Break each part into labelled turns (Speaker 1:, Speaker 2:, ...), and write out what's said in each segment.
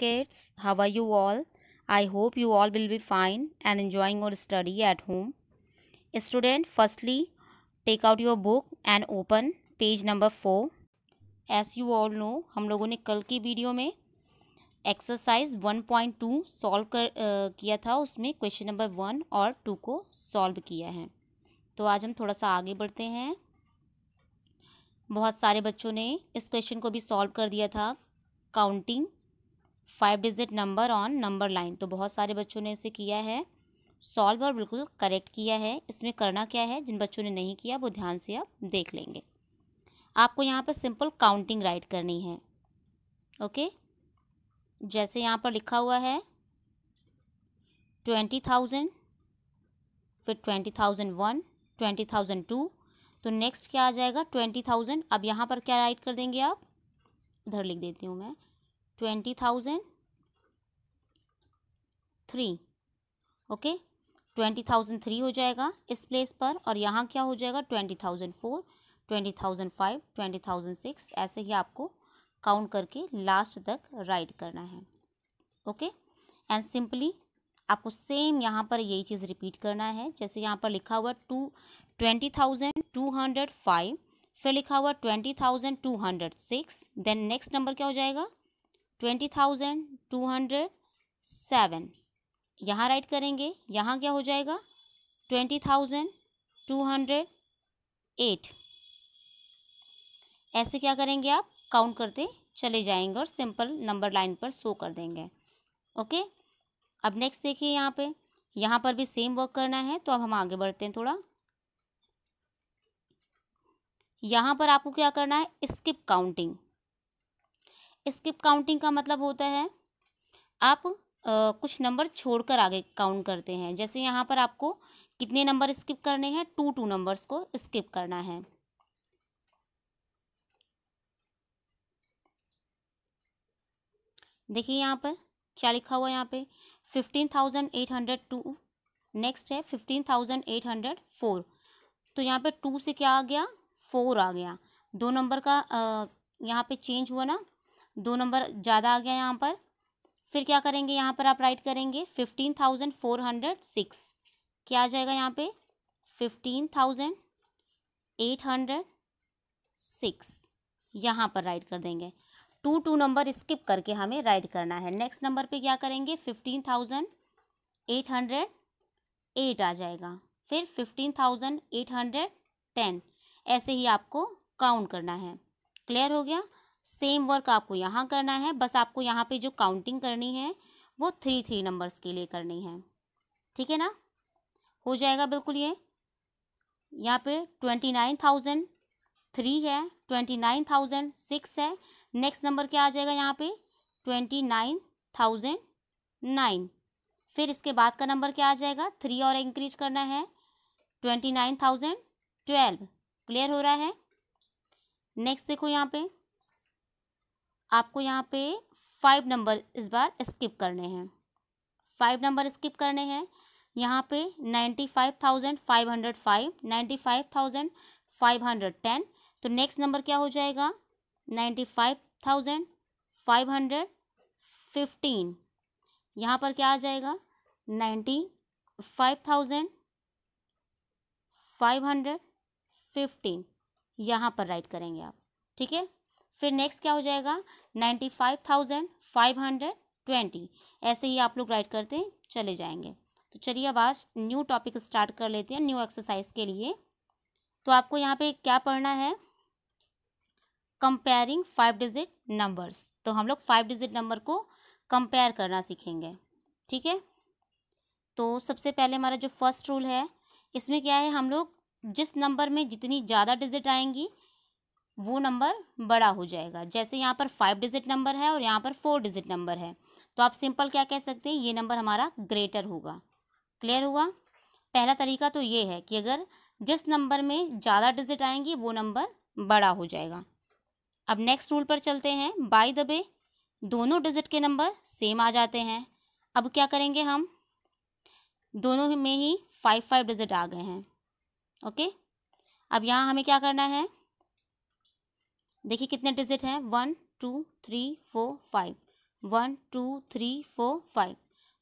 Speaker 1: kids how are you all i hope you all will be fine and enjoying your study at home a student firstly take out your book and open page number 4 as you all know hum लोगों ne kal ki video mein exercise 1.2 solve kar uh, kiya tha usme question number 1 aur 2 ko solve kiya hai to aaj hum thoda sa aage badhte hain bahut sare bachcho ne is question ko bhi solve kar diya tha counting five digit number on number line तो बहुत सारे बच्चों ने इसे किया है solve और बिल्कुल करेक्ट किया है इसमें करना क्या है जिन बच्चों ने नहीं किया वो ध्यान से आप देख लेंगे आपको यहाँ पर सिंपल काउंटिंग राइट करनी है ओके जैसे यहाँ पर लिखा हुआ है ट्वेंटी थाउजेंड फिर twenty thousand one twenty thousand two तो नेक्स्ट क्या आ जाएगा ट्वेंटी थाउजेंड अब यहाँ पर क्या राइट कर देंगे आप इधर लिख देती हूँ मैं twenty thousand three okay twenty thousand three हो जाएगा इस प्लेस पर और यहाँ क्या हो जाएगा twenty thousand four twenty thousand five twenty thousand six ऐसे ही आपको काउंट करके लास्ट तक राइट करना है ओके एंड सिंपली आपको सेम यहाँ पर यही चीज़ रिपीट करना है जैसे यहाँ पर लिखा हुआ two twenty thousand two hundred five फिर लिखा हुआ twenty thousand two hundred six then next number क्या हो जाएगा twenty thousand two hundred seven यहाँ राइट करेंगे यहाँ क्या हो जाएगा twenty thousand two hundred eight ऐसे क्या करेंगे आप काउंट करते चले जाएंगे और सिंपल नंबर लाइन पर शो कर देंगे ओके अब नेक्स्ट देखिए यहाँ पे यहाँ पर भी सेम वर्क करना है तो अब हम आगे बढ़ते हैं थोड़ा यहाँ पर आपको क्या करना है स्किप काउंटिंग स्किप काउंटिंग का मतलब होता है आप आ, कुछ नंबर छोड़कर आगे काउंट करते हैं जैसे यहाँ पर आपको कितने नंबर स्किप करने हैं टू टू नंबर्स को स्किप करना है देखिए यहाँ पर क्या लिखा हुआ है यहाँ पे fifteen thousand eight hundred two next है fifteen thousand eight hundred four तो यहाँ पे टू से क्या आ गया फोर आ गया दो नंबर का आ, यहाँ पे चेंज हुआ ना दो नंबर ज़्यादा आ गया यहाँ पर फिर क्या करेंगे यहाँ पर आप राइट करेंगे fifteen thousand four hundred six क्या आ जाएगा यहाँ पे fifteen thousand eight hundred six यहाँ पर राइट कर देंगे टू टू नंबर स्किप करके हमें राइट करना है नेक्स्ट नंबर पे क्या करेंगे fifteen thousand eight hundred eight आ जाएगा फिर fifteen thousand eight hundred ten ऐसे ही आपको काउंट करना है क्लियर हो गया सेम वर्क आपको यहाँ करना है बस आपको यहाँ पे जो काउंटिंग करनी है वो थ्री थ्री नंबर्स के लिए करनी है ठीक है ना हो जाएगा बिल्कुल ये यहाँ पे ट्वेंटी नाइन थाउजेंड थ्री है ट्वेंटी नाइन थाउजेंड सिक्स है नेक्स्ट नंबर क्या आ जाएगा यहाँ पे ट्वेंटी नाइन थाउजेंड नाइन फिर इसके बाद का नंबर क्या आ जाएगा थ्री और इंक्रीज करना है twenty nine thousand twelve clear हो रहा है नेक्स्ट देखो यहाँ पे आपको यहाँ पे फाइव नंबर इस बार स्किप करने हैं फाइव नंबर स्किप करने हैं यहाँ पे ninety five thousand five hundred five ninety five thousand five hundred ten तो नेक्स्ट नंबर क्या हो जाएगा ninety five thousand five hundred fifteen यहाँ पर क्या आ जाएगा ninety five thousand five hundred fifteen यहाँ पर राइट करेंगे आप ठीक है फिर नेक्स्ट क्या हो जाएगा ninety five thousand five hundred twenty ऐसे ही आप लोग राइट करते चले जाएंगे तो चलिए अब आज न्यू टॉपिक स्टार्ट कर लेते हैं न्यू एक्सरसाइज के लिए तो आपको यहाँ पे क्या पढ़ना है कंपेयरिंग फाइव डिजिट नंबर्स तो हम लोग फाइव डिजिट नंबर को कंपेयर करना सीखेंगे ठीक है तो सबसे पहले हमारा जो फर्स्ट रूल है इसमें क्या है हम लोग जिस नंबर में जितनी ज़्यादा डिजिट आएंगी वो नंबर बड़ा हो जाएगा जैसे यहाँ पर फाइव डिजिट नंबर है और यहाँ पर फोर डिजिट नंबर है तो आप सिंपल क्या कह सकते हैं ये नंबर हमारा ग्रेटर होगा क्लियर हुआ पहला तरीका तो ये है कि अगर जिस नंबर में ज़्यादा डिजिट आएंगी वो नंबर बड़ा हो जाएगा अब नेक्स्ट रूल पर चलते हैं बाई द वे दोनों डिजिट के नंबर सेम आ जाते हैं अब क्या करेंगे हम दोनों में ही फाइव फाइव डिजिट आ गए हैं ओके अब यहाँ हमें क्या करना है देखिए कितने डिजिट हैं one two three four five one two three four five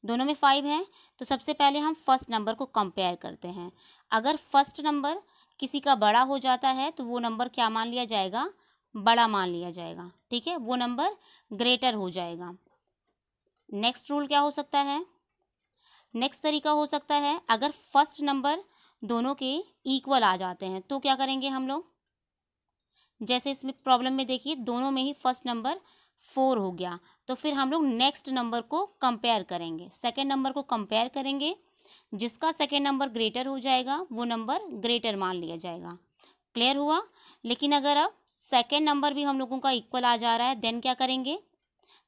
Speaker 1: दोनों में फाइव हैं तो सबसे पहले हम फर्स्ट नंबर को कंपेयर करते हैं अगर फर्स्ट नंबर किसी का बड़ा हो जाता है तो वो नंबर क्या मान लिया जाएगा बड़ा मान लिया जाएगा ठीक है वो नंबर ग्रेटर हो जाएगा नेक्स्ट रूल क्या हो सकता है नेक्स्ट तरीका हो सकता है अगर फर्स्ट नंबर दोनों के इक्वल आ जाते हैं तो क्या करेंगे हम लोग जैसे इसमें प्रॉब्लम में देखिए दोनों में ही फर्स्ट नंबर फोर हो गया तो फिर हम लोग नेक्स्ट नंबर को कंपेयर करेंगे सेकेंड नंबर को कंपेयर करेंगे जिसका सेकेंड नंबर ग्रेटर हो जाएगा वो नंबर ग्रेटर मान लिया जाएगा क्लियर हुआ लेकिन अगर अब सेकेंड नंबर भी हम लोगों का इक्वल आ जा रहा है देन क्या करेंगे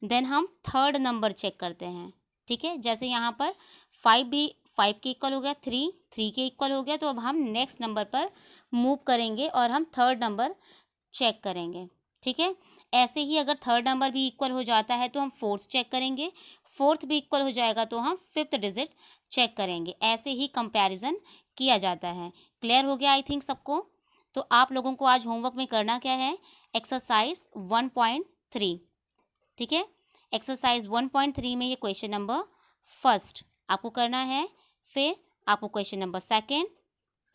Speaker 1: देन हम थर्ड नंबर चेक करते हैं ठीक है जैसे यहाँ पर फाइव भी फाइव के इक्वल हो गया थ्री थ्री के इक्वल हो गया तो अब हम नेक्स्ट नंबर पर मूव करेंगे और हम थर्ड नंबर चेक करेंगे ठीक है ऐसे ही अगर थर्ड नंबर भी इक्वल हो जाता है तो हम फोर्थ चेक करेंगे फोर्थ भी इक्वल हो जाएगा तो हम फिफ्थ डिजिट चेक करेंगे ऐसे ही कंपैरिजन किया जाता है क्लियर हो गया आई थिंक सबको तो आप लोगों को आज होमवर्क में करना क्या है एक्सरसाइज वन पॉइंट थ्री ठीक है एक्सरसाइज वन पॉइंट थ्री में ये क्वेश्चन नंबर फर्स्ट आपको करना है फिर आपको क्वेश्चन नंबर सेकेंड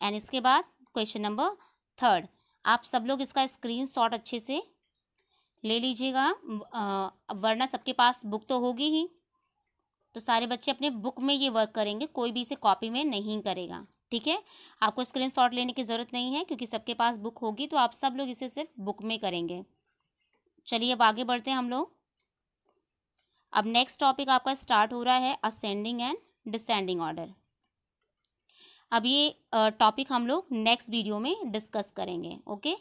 Speaker 1: एंड इसके बाद क्वेश्चन नंबर थर्ड आप सब लोग इसका स्क्रीनशॉट अच्छे से ले लीजिएगा वरना सबके पास बुक तो होगी ही तो सारे बच्चे अपने बुक में ये वर्क करेंगे कोई भी इसे कॉपी में नहीं करेगा ठीक है आपको स्क्रीनशॉट लेने की ज़रूरत नहीं है क्योंकि सबके पास बुक होगी तो आप सब लोग इसे सिर्फ बुक में करेंगे चलिए अब आगे बढ़ते हैं हम लोग अब नेक्स्ट टॉपिक आपका स्टार्ट हो रहा है असेंडिंग एंड डिसेंडिंग ऑर्डर अब ये टॉपिक हम लोग नेक्स्ट वीडियो में डिस्कस करेंगे ओके